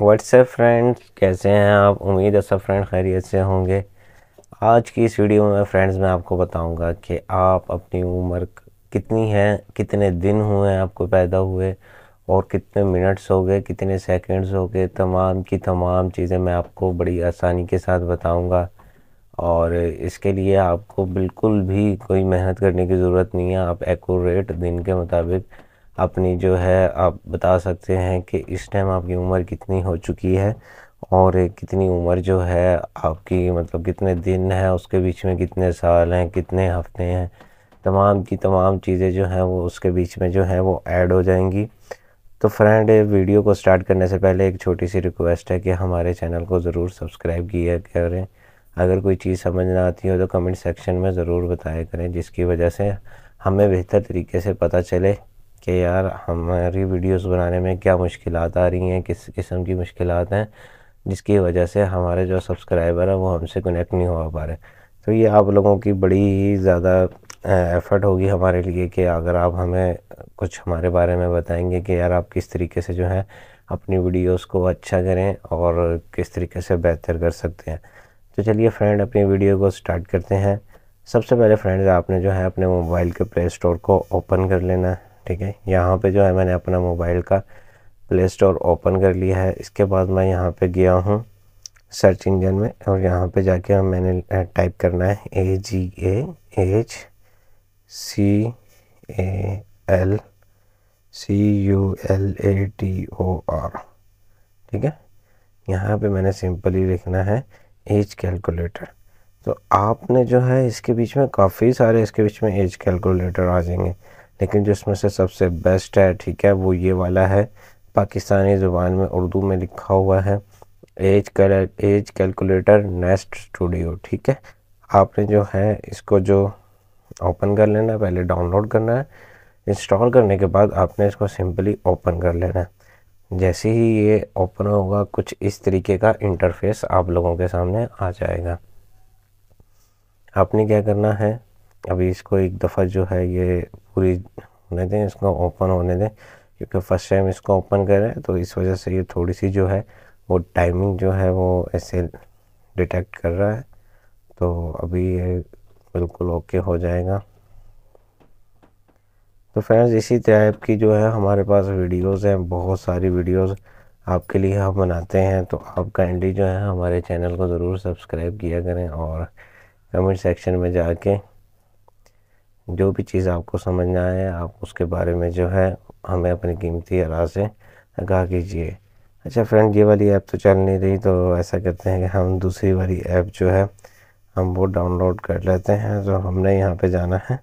WhatsApp friends कैसे हैं आप उम्मीद है सब फ्रेंड खैरियत से होंगे आज की इस वीडियो में फ्रेंड्स मैं आपको बताऊंगा कि आप अपनी उम्र कितनी है कितने दिन हुए हैं आपको पैदा हुए और कितने मिनट्स हो गए कितने सेकंड्स हो गए तमाम की तमाम चीज़ें मैं आपको बड़ी आसानी के साथ बताऊँगा और इसके लिए आपको बिल्कुल भी कोई मेहनत करने की ज़रूरत नहीं है आप एकट दिन के मुताबिक अपनी जो है आप बता सकते हैं कि इस टाइम आपकी उम्र कितनी हो चुकी है और कितनी उम्र जो है आपकी मतलब कितने दिन हैं उसके बीच में कितने साल हैं कितने हफ्ते हैं तमाम की तमाम चीज़ें जो हैं वो उसके बीच में जो है वो ऐड हो जाएंगी तो फ्रेंड वीडियो को स्टार्ट करने से पहले एक छोटी सी रिक्वेस्ट है कि हमारे चैनल को ज़रूर सब्सक्राइब किया करें अगर कोई चीज़ समझ ना आती हो तो कमेंट सेक्शन में ज़रूर बताया करें जिसकी वजह से हमें बेहतर तरीके से पता चले कि यार हमारी वीडियोस बनाने में क्या मुश्किल आ रही हैं किस किस्म की मुश्किल हैं जिसकी वजह से हमारे जो सब्सक्राइबर हैं वो हमसे कनेक्ट नहीं हो पा रहे तो ये आप लोगों की बड़ी ही ज़्यादा एफ़र्ट होगी हमारे लिए कि अगर आप हमें कुछ हमारे बारे में बताएंगे कि यार आप किस तरीके से जो है अपनी वीडियोस को अच्छा करें और किस तरीके से बेहतर कर सकते हैं तो चलिए फ्रेंड अपनी वीडियो को स्टार्ट करते हैं सबसे पहले फ्रेंड्स आपने जो है अपने मोबाइल के प्ले स्टोर को ओपन कर लेना है ठीक है यहाँ पे जो है मैंने अपना मोबाइल का प्ले स्टोर ओपन कर लिया है इसके बाद मैं यहाँ पे गया हूँ सर्च इंजन में और यहाँ पे जाके हम मैंने टाइप करना है A G A H C A L C U L A T O R ठीक है यहाँ पे मैंने सिंपली लिखना है एज कैलकुलेटर तो आपने जो है इसके बीच में काफ़ी सारे इसके बीच में एज कैलकुलेटर आ जाएंगे लेकिन जिसमें से सबसे बेस्ट है ठीक है वो ये वाला है पाकिस्तानी ज़ुबान में उर्दू में लिखा हुआ है एज कल एज कैलकुलेटर नेस्ट स्टूडियो ठीक है आपने जो है इसको जो ओपन कर लेना है पहले डाउनलोड करना है इंस्टॉल करने के बाद आपने इसको सिंपली ओपन कर लेना है जैसे ही ये ओपन होगा कुछ इस तरीके का इंटरफेस आप लोगों के सामने आ जाएगा आपने क्या करना है अभी इसको एक दफ़ा जो है ये पूरी होने दें इसको ओपन होने दें क्योंकि फ़र्स्ट टाइम इसको ओपन कर रहे हैं तो इस वजह से ये थोड़ी सी जो है वो टाइमिंग जो है वो ऐसे डिटेक्ट कर रहा है तो अभी ये बिल्कुल ओके हो जाएगा तो फ्रेंड्स इसी टाइप की जो है हमारे पास वीडियोस हैं बहुत सारी वीडियोस आपके लिए हम बनाते हैं तो आप काइंडली जो है हमारे चैनल को ज़रूर सब्सक्राइब किया करें और कमेंट सेक्शन में जाके जो भी चीज़ आपको समझ ना आए आप उसके बारे में जो है हमें अपनी कीमती आरा से आगाह कीजिए अच्छा फ्रेंड ये वाली ऐप तो चल नहीं रही तो ऐसा करते हैं कि हम दूसरी वाली ऐप जो है हम वो डाउनलोड कर लेते हैं तो हमने यहाँ पे जाना है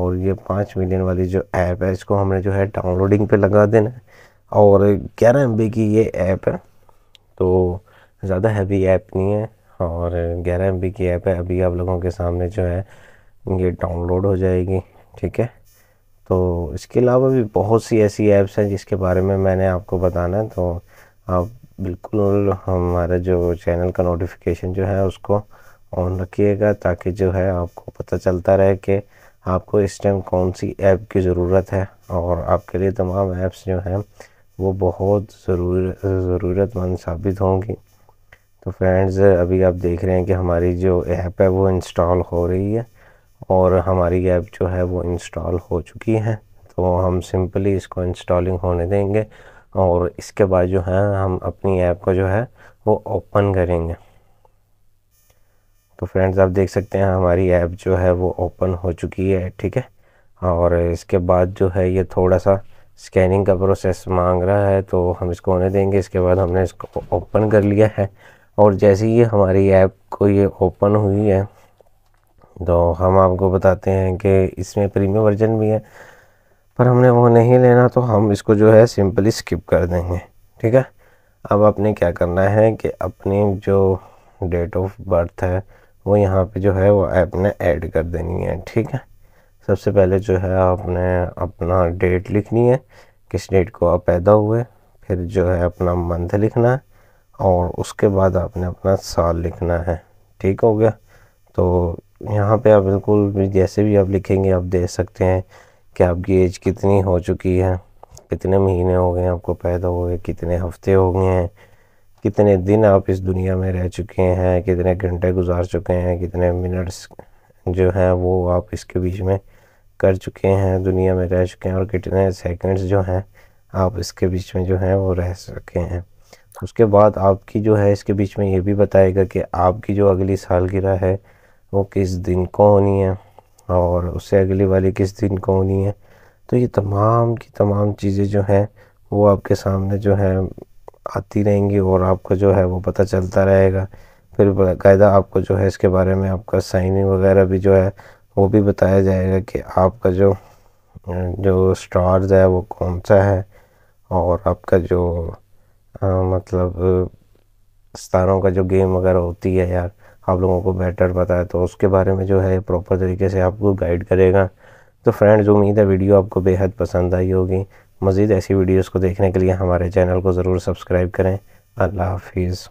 और ये पाँच मिलियन वाली जो ऐप है इसको हमने जो है डाउनलोडिंग पे लगा देना है और ग्यारह एम की ये ऐप है तो ज़्यादा हैवी ऐप नहीं है और ग्यारह एम की ऐप है अभी आप लोगों के सामने जो है ये डाउनलोड हो जाएगी ठीक है तो इसके अलावा भी बहुत सी ऐसी ऐप्स हैं जिसके बारे में मैंने आपको बताना है तो आप बिल्कुल हमारा जो चैनल का नोटिफिकेशन जो है उसको ऑन रखिएगा ताकि जो है आपको पता चलता रहे कि आपको इस टाइम कौन सी ऐप की ज़रूरत है और आपके लिए तमाम ऐप्स जो हैं वो बहुत ज़रूर ज़रूरतमंद साबित होंगी तो फ्रेंड्स अभी आप देख रहे हैं कि हमारी जो ऐप है वो इंस्टॉल हो रही है और हमारी ऐप जो है वो इंस्टॉल हो चुकी है तो हम सिंपली इसको इंस्टॉलिंग होने देंगे और इसके बाद जो है हम अपनी ऐप को जो है वो ओपन करेंगे तो फ्रेंड्स आप देख सकते हैं हमारी ऐप जो है वो ओपन हो चुकी है ठीक है और इसके बाद जो है ये थोड़ा सा स्कैनिंग का प्रोसेस मांग रहा है तो हम इसको होने देंगे इसके बाद हमने इसको ओपन कर लिया है और जैसे ही हमारी ऐप को ये ओपन हुई है तो हम आपको बताते हैं कि इसमें प्रीमियम वर्जन भी है पर हमने वो नहीं लेना तो हम इसको जो है सिंपली स्किप कर देंगे ठीक है अब आपने क्या करना है कि अपनी जो डेट ऑफ बर्थ है वो यहाँ पे जो है वो ऐप ने ऐड कर देनी है ठीक है सबसे पहले जो है आपने अपना डेट लिखनी है किस डेट को आप पैदा हुए फिर जो है अपना मंथ लिखना है और उसके बाद आपने अपना साल लिखना है ठीक हो गया तो यहाँ पे आप बिल्कुल जैसे भी आप लिखेंगे आप देख सकते हैं कि आपकी एज कितनी हो चुकी है कितने महीने हो गए हैं आपको पैदा हो गए कितने हफ्ते हो गए हैं कितने दिन आप इस दुनिया में रह चुके हैं कितने घंटे गुजार चुके हैं कितने मिनट्स जो हैं वो आप इसके बीच में कर चुके हैं दुनिया में रह चुके हैं और कितने सेकंड्स जो हैं आप इसके बीच में जो हैं वो रह सके हैं उसके बाद आपकी जो है इसके बीच में ये भी बताएगा कि आपकी जो अगली सालगिरह है वो किस दिन को होनी है और उससे अगली वाली किस दिन को होनी है तो ये तमाम की तमाम चीज़ें जो हैं वो आपके सामने जो है आती रहेंगी और आपको जो है वो पता चलता रहेगा फिर बायदा आपको जो है इसके बारे में आपका साइनिंग वगैरह भी जो है वो भी बताया जाएगा कि आपका जो जो स्टार्स है वो कौन सा है और आपका जो आ, मतलब सितारों का जो गेम वगैरह होती है यार आप लोगों को बेटर पता है तो उसके बारे में जो है प्रॉपर तरीके से आपको गाइड करेगा तो फ्रेंड्स उम्मीद है वीडियो आपको बेहद पसंद आई होगी मज़ीद ऐसी वीडियोज़ को देखने के लिए हमारे चैनल को ज़रूर सब्सक्राइब करें अल्लाह हाफिज़